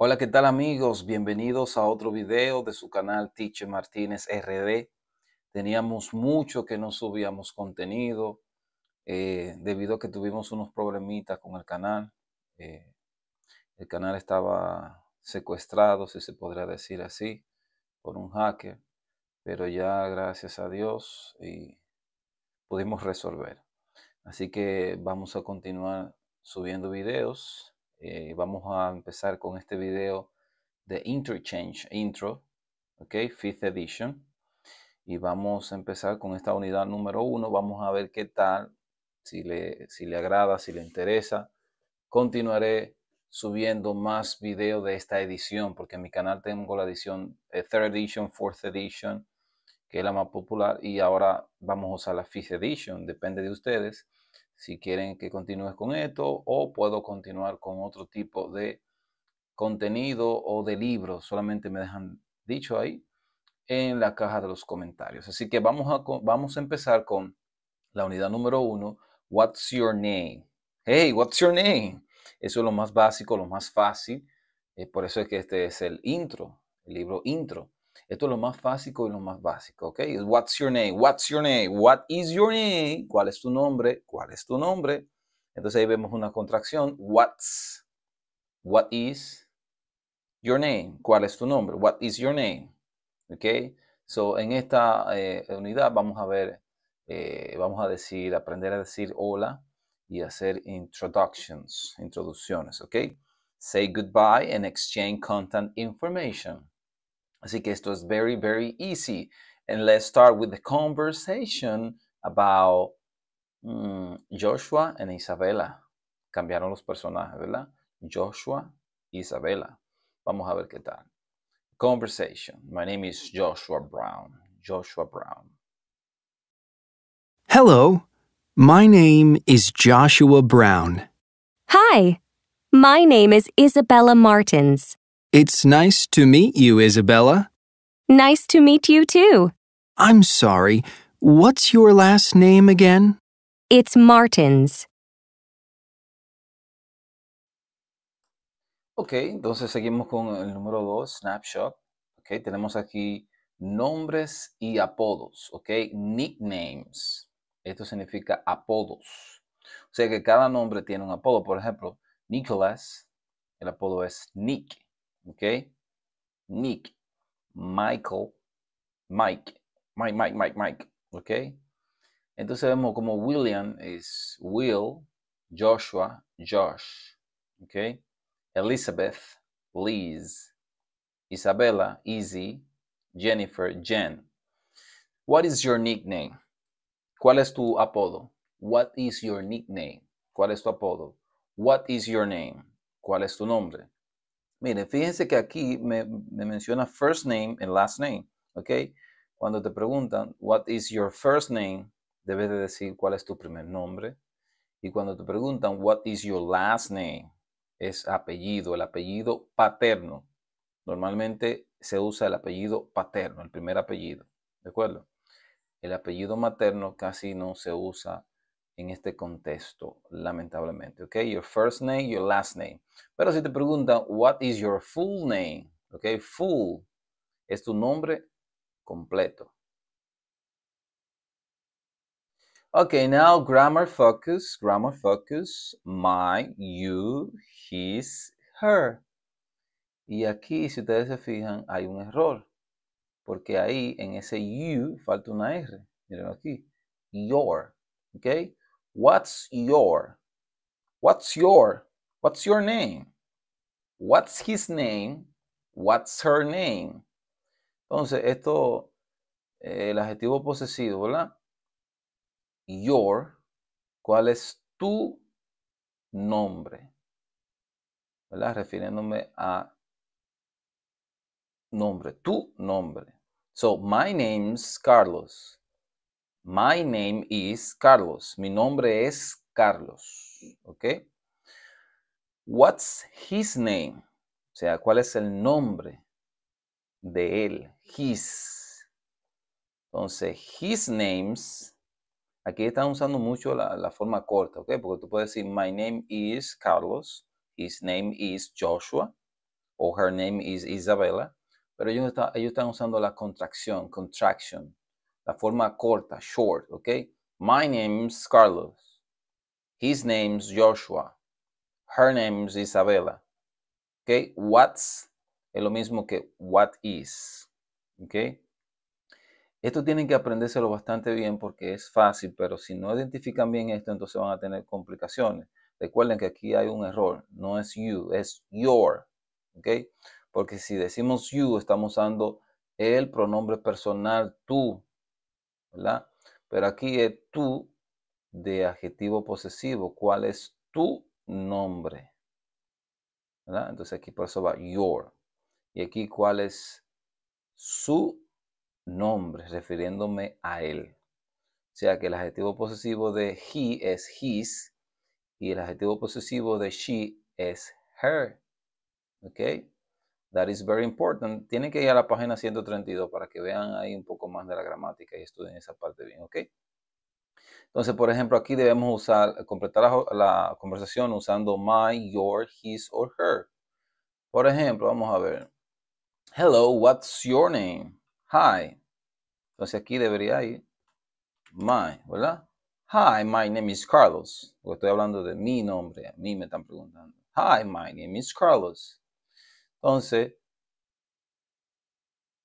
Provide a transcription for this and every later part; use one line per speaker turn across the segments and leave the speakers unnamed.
Hola, ¿qué tal amigos? Bienvenidos a otro video de su canal Tiche Martínez RD. Teníamos mucho que no subíamos contenido eh, debido a que tuvimos unos problemitas con el canal. Eh, el canal estaba secuestrado, si se podría decir así, por un hacker, pero ya gracias a Dios y pudimos resolver. Así que vamos a continuar subiendo videos eh, vamos a empezar con este video de Interchange Intro, ¿ok? Fifth Edition. Y vamos a empezar con esta unidad número uno. Vamos a ver qué tal, si le, agrada, si le interesa. Continuaré subiendo más videos de esta edición, porque en mi canal tengo la edición eh, Third Edition, Fourth Edition, que es la más popular, y ahora vamos a usar la Fifth Edition, depende de ustedes si quieren que continúes con esto o puedo continuar con otro tipo de contenido o de libro. Solamente me dejan dicho ahí en la caja de los comentarios. Así que vamos a, vamos a empezar con la unidad número uno, What's Your Name? Hey, What's Your Name? Eso es lo más básico, lo más fácil. Eh, por eso es que este es el intro, el libro intro. Esto es lo más básico y lo más básico, ¿ok? what's your name, what's your name, what is your name, cuál es tu nombre, cuál es tu nombre. Entonces ahí vemos una contracción, what's, what is your name, cuál es tu nombre, what is your name, ¿ok? So en esta eh, unidad vamos a ver, eh, vamos a decir, aprender a decir hola y hacer introductions, introducciones, ¿ok? Say goodbye and exchange content information. Así que esto es very, very easy. And let's start with the conversation about um, Joshua and Isabella. Cambiaron los personajes, ¿verdad? Joshua, Isabela. Vamos a ver qué tal. Conversation. My name is Joshua Brown. Joshua Brown. Hello. My name is Joshua Brown. Hi. My name is Isabella Martins. It's nice to meet you, Isabella. Nice to meet you, too. I'm sorry. What's your last name again? It's Martins. Ok, entonces seguimos con el número 2, snapshot. Ok, tenemos aquí nombres y apodos. Ok, nicknames. Esto significa apodos. O sea que cada nombre tiene un apodo. Por ejemplo, Nicholas, el apodo es Nick. ¿ok? Nick, Michael, Mike, Mike, Mike, Mike, Mike, ¿ok? Entonces vemos como William es Will, Joshua, Josh, ¿ok? Elizabeth, Liz, Isabella, Izzy, Jennifer, Jen. What is your nickname? ¿Cuál es tu apodo? What is your nickname? ¿Cuál es tu apodo? What is your name? ¿Cuál es tu nombre? Mire, fíjense que aquí me, menciona first name and last name, ¿ok? Cuando te preguntan, what is your first name? Debes de decir cuál es tu primer nombre. Y cuando te preguntan, what is your last name? Es apellido, el apellido paterno. Normalmente se usa el apellido paterno, el primer apellido, ¿de acuerdo? El apellido materno casi no se usa en este contexto, lamentablemente. Ok, your first name, your last name. Pero si te preguntan, what is your full name? Ok, full es tu nombre completo. Okay, now grammar focus, grammar focus, my, you, his, her. Y aquí, si ustedes se fijan, hay un error, porque ahí en ese you falta una R. Miren aquí, your, ¿ok? What's your? What's your? What's your name? What's his name? What's her name? Entonces, esto, eh, el adjetivo posesivo, ¿verdad? Your, ¿cuál es tu nombre? ¿Verdad? Refiriéndome a nombre, tu nombre. So, my name's Carlos. My name is Carlos. Mi nombre es Carlos. ¿Ok? What's his name? O sea, ¿cuál es el nombre de él? His. Entonces, his names. Aquí están usando mucho la, forma corta, ¿ok? Porque tú puedes decir, my name is Carlos, his name is Joshua, o her name is Isabella. Pero ellos, ellos están usando la contracción, contraction la forma corta, short, ¿ok? My is Carlos. His name's Joshua. Her is Isabella. ¿Ok? What's es lo mismo que what is. ¿Ok? Esto tienen que aprendérselo bastante bien porque es fácil, pero si no identifican bien esto, entonces van a tener complicaciones. Recuerden que aquí hay un error, no es you, es your. ¿Ok? Porque si decimos you, estamos usando el pronombre personal tú, ¿verdad? Pero aquí es tú de adjetivo posesivo. ¿Cuál es tu nombre? ¿verdad? Entonces aquí por eso va your. Y aquí cuál es su nombre, refiriéndome a él. O sea que el adjetivo posesivo de he es his y el adjetivo posesivo de she es her. ¿Ok? That is very important. Tienen que ir a la página 132 para que vean ahí un poco más de la gramática y estudien esa parte bien, ¿ok? Entonces, por ejemplo, aquí debemos usar, completar la, conversación usando my, your, his or her. Por ejemplo, vamos a ver. Hello, what's your name? Hi. Entonces aquí debería ir my, ¿verdad? Hi, my name is Carlos. estoy hablando de mi nombre. A mí me están preguntando. Hi, my name is Carlos. Entonces,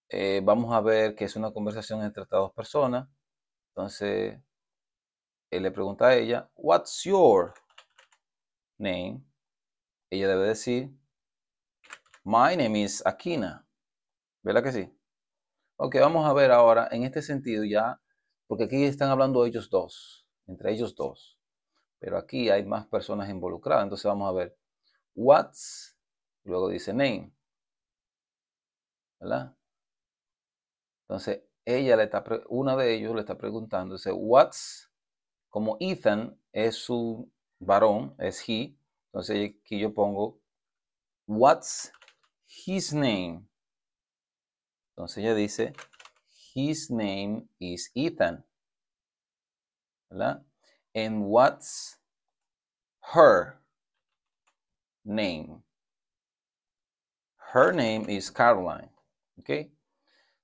eh, vamos a ver que es una conversación entre estas dos personas. Entonces, él le pregunta a ella, What's your name? Ella debe decir, My name is Akina. ¿Verdad que sí? Ok, vamos a ver ahora en este sentido ya, porque aquí están hablando ellos dos, entre ellos dos. Pero aquí hay más personas involucradas, entonces vamos a ver. What's Luego dice name. ¿Verdad? Entonces, ella le está, una de ellos le está preguntando, dice, what's, como Ethan es su varón, es he, entonces aquí yo pongo, what's his name? Entonces ella dice, his name is Ethan. ¿Verdad? And what's her name? Her name is Caroline. ¿Ok?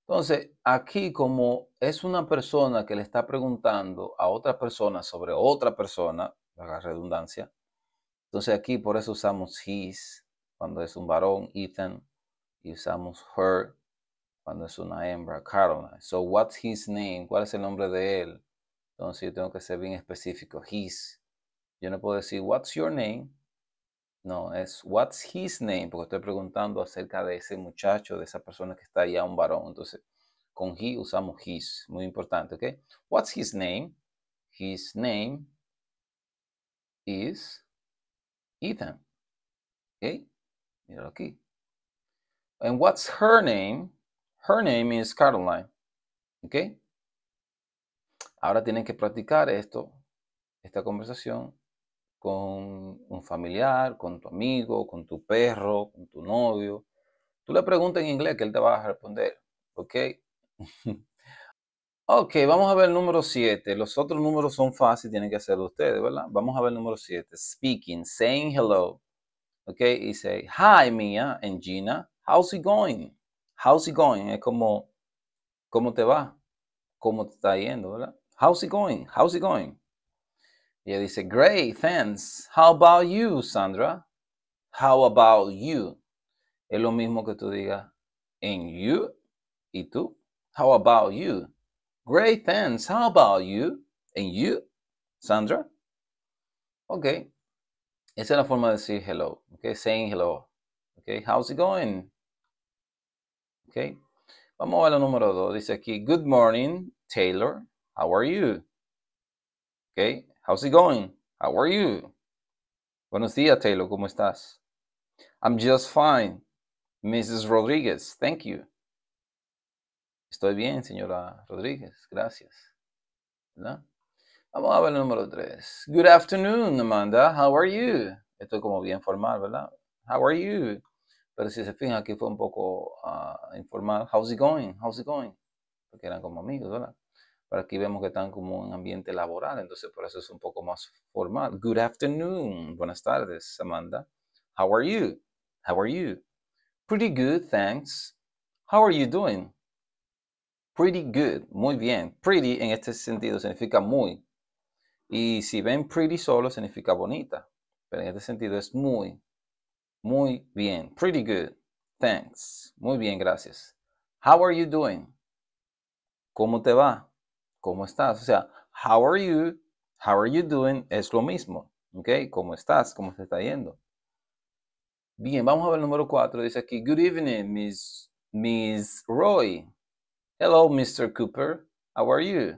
Entonces, aquí como es una persona que le está preguntando a otra persona sobre otra persona, la redundancia, entonces aquí por eso usamos his cuando es un varón, Ethan, y usamos her cuando es una hembra, Caroline. So, what's his name? ¿Cuál es el nombre de él? Entonces yo tengo que ser bien específico, his. Yo no puedo decir, what's your name? No, es what's his name, porque estoy preguntando acerca de ese muchacho, de esa persona que está allá, un varón. Entonces, con he usamos his, muy importante, ¿ok? What's his name? His name is Ethan. ¿Ok? Míralo aquí. And what's her name? Her name is Caroline. ¿Ok? Ahora tienen que practicar esto, esta conversación, con un familiar, con tu amigo, con tu perro, con tu novio. Tú le preguntas en inglés que él te va a responder, ¿ok? ok, vamos a ver el número 7. Los otros números son fáciles, tienen que hacerlo ustedes, ¿verdad? Vamos a ver el número 7. Speaking, saying hello. Ok, y say, hi Mia and Gina, how's it going? How's it going? Es como, ¿cómo te va? ¿Cómo te está yendo, verdad? How's it going? How's it going? Y dice, great, thanks. How about you, Sandra? How about you? Es lo mismo que tú digas, and you? ¿Y tú? How about you? Great, thanks. How about you? And you, Sandra? Ok. Esa es la forma de decir hello. Ok, saying hello. Ok, how's it going? Ok. Vamos a la número dos. Dice aquí, good morning, Taylor. How are you? Ok. How's it going? How are you? Buenos días, Taylor. ¿Cómo estás? I'm just fine. Mrs. Rodríguez, thank you. Estoy bien, señora Rodríguez. Gracias. Vamos a ver el número 3. Good afternoon, Amanda. How are you? Esto como bien formal, ¿verdad? How are you? Pero si se fijan, aquí fue un poco ah, informal. How's it going? How's it going? Porque eran como amigos, ¿verdad? Pero aquí vemos que están como en ambiente laboral, entonces por eso es un poco más formal. Good afternoon. Buenas tardes, Amanda. How are you? How are you? Pretty good, thanks. How are you doing? Pretty good. Muy bien. Pretty en este sentido significa muy. Y si ven pretty solo significa bonita. Pero en este sentido es muy. Muy bien. Pretty good. Thanks. Muy bien, gracias. How are you doing? ¿Cómo te va? ¿Cómo estás? O sea, how are you? How are you doing? Es lo mismo. ¿Ok? ¿Cómo estás? ¿Cómo se está yendo? Bien, vamos a ver el número 4. Dice aquí, good evening, Miss, Miss Roy. Hello, Mr. Cooper. How are you?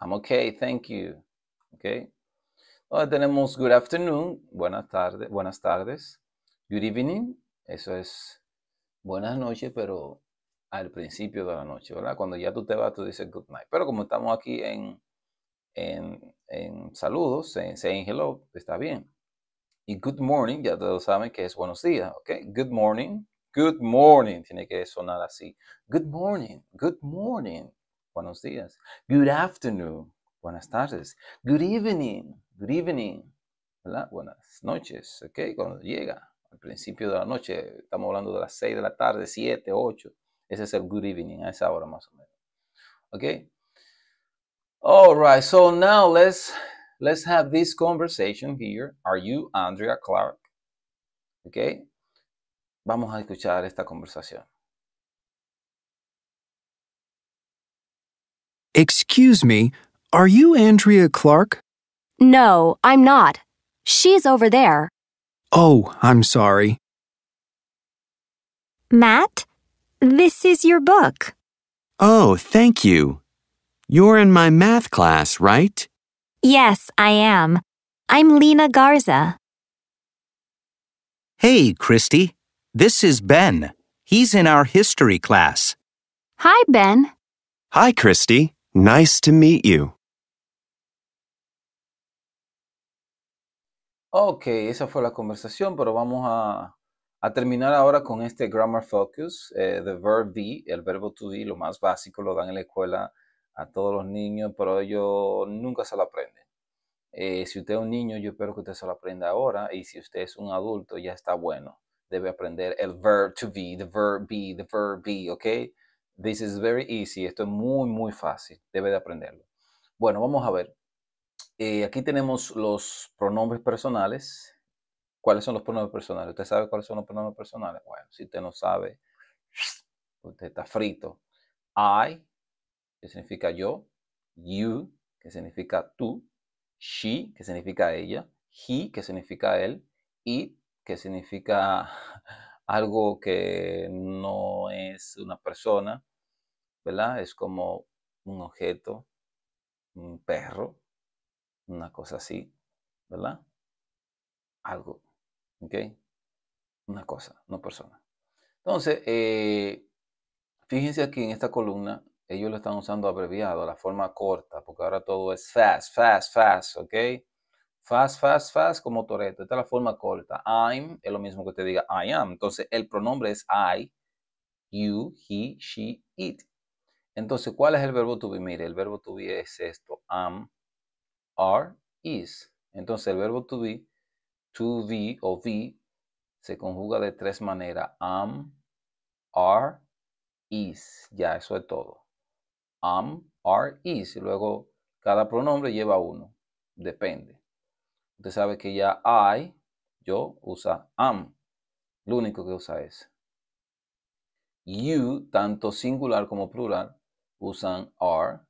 I'm okay, thank you. ¿Ok? Ahora tenemos good afternoon, buenas tardes, buenas tardes. Good evening, eso es buenas noches, pero al principio de la noche, ¿verdad? Cuando ya tú te vas, tú dices good night. Pero como estamos aquí en, en, saludos, en saying hello, está bien. Y good morning, ya todos saben que es buenos días, ¿ok? Good morning, good morning, tiene que sonar así. Good morning, good morning, buenos días. Good afternoon, buenas tardes. Good evening, good evening, ¿verdad? Buenas noches, ¿ok? Cuando llega, al principio de la noche, estamos hablando de las 6 de la tarde, 7, 8. Es a good evening. I saw más o menos. Okay. All right. So now let's let's have this conversation here. Are you Andrea Clark? Okay. Vamos a escuchar esta conversación. Excuse me, are you Andrea Clark? No, I'm not. She's over there. Oh, I'm sorry. Matt, this is your book. Oh, thank you. You're in my math class, right? Yes, I am. I'm Lena Garza. Hey, Christy. This is Ben. He's in our history class. Hi, Ben. Hi, Christy. Nice to meet you. Ok, esa fue la conversación, pero vamos a A terminar ahora con este Grammar Focus, eh, the verb be, el verbo to be, lo más básico, lo dan en la escuela a todos los niños, pero ellos nunca se lo aprenden. Eh, si usted es un niño, yo espero que usted se lo aprenda ahora, y si usted es un adulto, ya está bueno. Debe aprender el verb to be, the verb be, the verb be, ¿ok? This is very easy, esto es muy, muy fácil, debe de aprenderlo. Bueno, vamos a ver. Eh, aquí tenemos los pronombres personales, ¿Cuáles son los pronombres personales? ¿Usted sabe cuáles son los pronombres personales? Bueno, si usted no sabe, usted está frito. I, que significa yo. You, que significa tú. She, que significa ella. He, que significa él. Y, que significa algo que no es una persona, ¿verdad? Es como un objeto, un perro, una cosa así, ¿verdad? Algo ¿Ok? Una cosa, no persona. Entonces, eh, fíjense aquí en esta columna, ellos lo están usando abreviado, la forma corta, porque ahora todo es fast, fast, fast, ¿ok? Fast, fast, fast, como Toreto. Esta es la forma corta. I'm es lo mismo que te diga I am. Entonces, el pronombre es I, you, he, she, it. Entonces, ¿cuál es el verbo to be? Mire, el verbo to be es esto. Am, are, is. Entonces, el verbo to be To be o be se conjuga de tres maneras. Am, are, is. Ya, eso es todo. Am, are, is. luego cada pronombre lleva uno. Depende. Usted sabe que ya I, yo, usa am. Lo único que usa es. You, tanto singular como plural, usan are.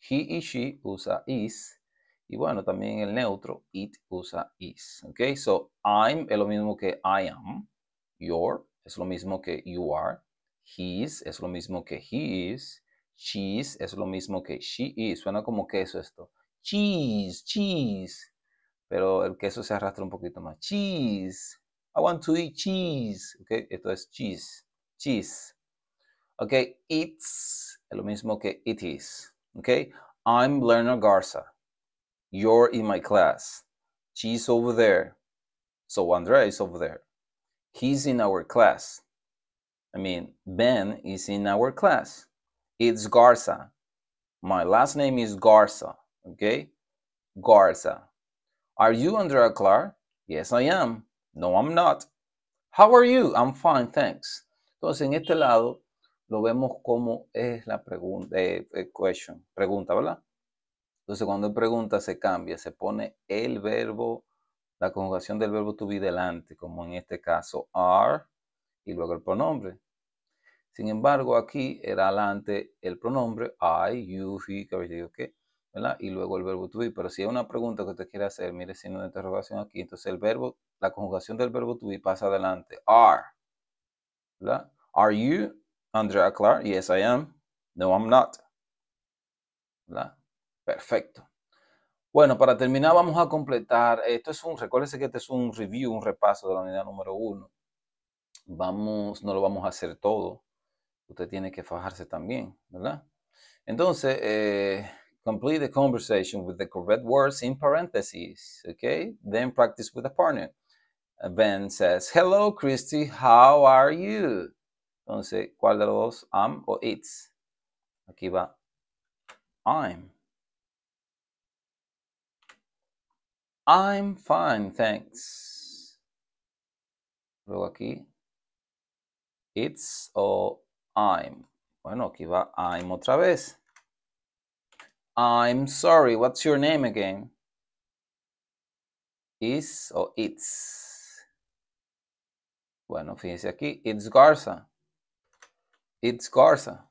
He y she usa is. Y bueno, también el neutro, it usa is. Ok, so I'm es lo mismo que I am. Your es lo mismo que you are. His es lo mismo que he is. She's es lo mismo que she is. Suena como queso esto. Cheese, cheese. Pero el queso se arrastra un poquito más. Cheese. I want to eat cheese. Ok, esto es cheese. Cheese. Ok, it's es lo mismo que it is. Ok, I'm Lerner Garza. You're in my class. She's over there. So Andrea is over there. He's in our class. I mean, Ben is in our class. It's Garza. My last name is Garza. Okay? Garza. Are you Andrea Clark? Yes, I am. No, I'm not. How are you? I'm fine, thanks. Entonces, en este lado, lo vemos como es la pregunta, eh, eh, question, pregunta, ¿verdad? Entonces, cuando pregunta, se cambia, se pone el verbo, la conjugación del verbo to be delante, como en este caso are, y luego el pronombre. Sin embargo, aquí era adelante el pronombre I, you, he, que ¿verdad? Y luego el verbo to be. Pero si hay una pregunta que usted quiere hacer, mire signo de interrogación aquí, entonces el verbo, la conjugación del verbo to be pasa adelante. Are, ¿verdad? Are you Andrea Clark? Yes, I am. No, I'm not. ¿verdad? Perfecto. Bueno, para terminar vamos a completar, esto es un, recuérdense que este es un review, un repaso de la unidad número uno. Vamos, no lo vamos a hacer todo. Usted tiene que fajarse también, ¿verdad? Entonces, eh, complete the conversation with the correct words in parentheses, okay? Then practice with a partner. Ben says, hello, Christy, how are you? Entonces, ¿cuál de los dos, I'm o it's? Aquí va, I'm. I'm fine, thanks. aquí. It's o oh, I'm. Bueno, aquí va I'm otra vez. I'm sorry, what's your name again? Is o it's. Bueno, fíjense aquí, it's Garza. It's Garza.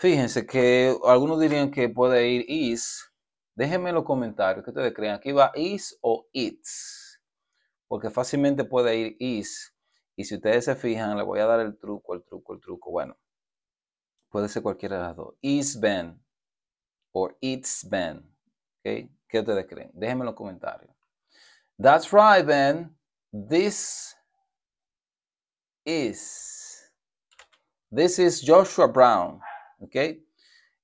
Fíjense que algunos dirían que puede ir is, Déjenme en los comentarios que ustedes creen. Aquí va is o its. Porque fácilmente puede ir is. Y si ustedes se fijan, le voy a dar el truco, el truco, el truco. Bueno, puede ser cualquiera de las dos. Is Ben o it's Ben. Okay. ¿Qué ustedes creen? Déjenme en los comentarios. That's right, Ben. This is. This is Joshua Brown. ¿Ok?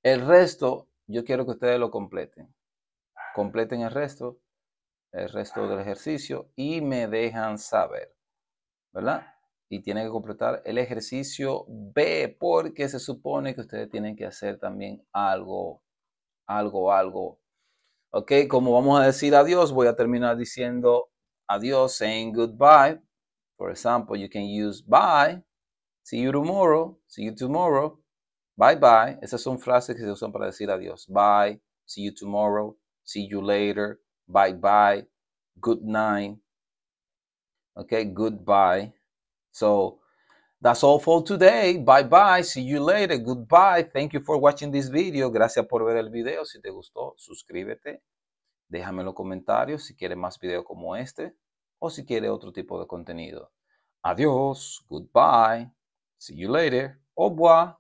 El resto yo quiero que ustedes lo completen completen el resto, el resto del ah. ejercicio y me dejan saber, ¿verdad? Y tienen que completar el ejercicio B porque se supone que ustedes tienen que hacer también algo, algo, algo. Ok, como vamos a decir adiós, voy a terminar diciendo adiós, saying goodbye. For example, you can use bye, see you tomorrow, see you tomorrow, bye bye. Esas son frases que se usan para decir adiós. Bye, see you tomorrow, see you later, bye bye, good night, okay, goodbye. So that's all for today. Bye bye, see you later, goodbye. Thank you for watching this video. Gracias por ver el video. Si te gustó, suscríbete. Déjame en los comentarios si quieres más videos como este o si quieres otro tipo de contenido. Adiós, goodbye, see you later, au revoir.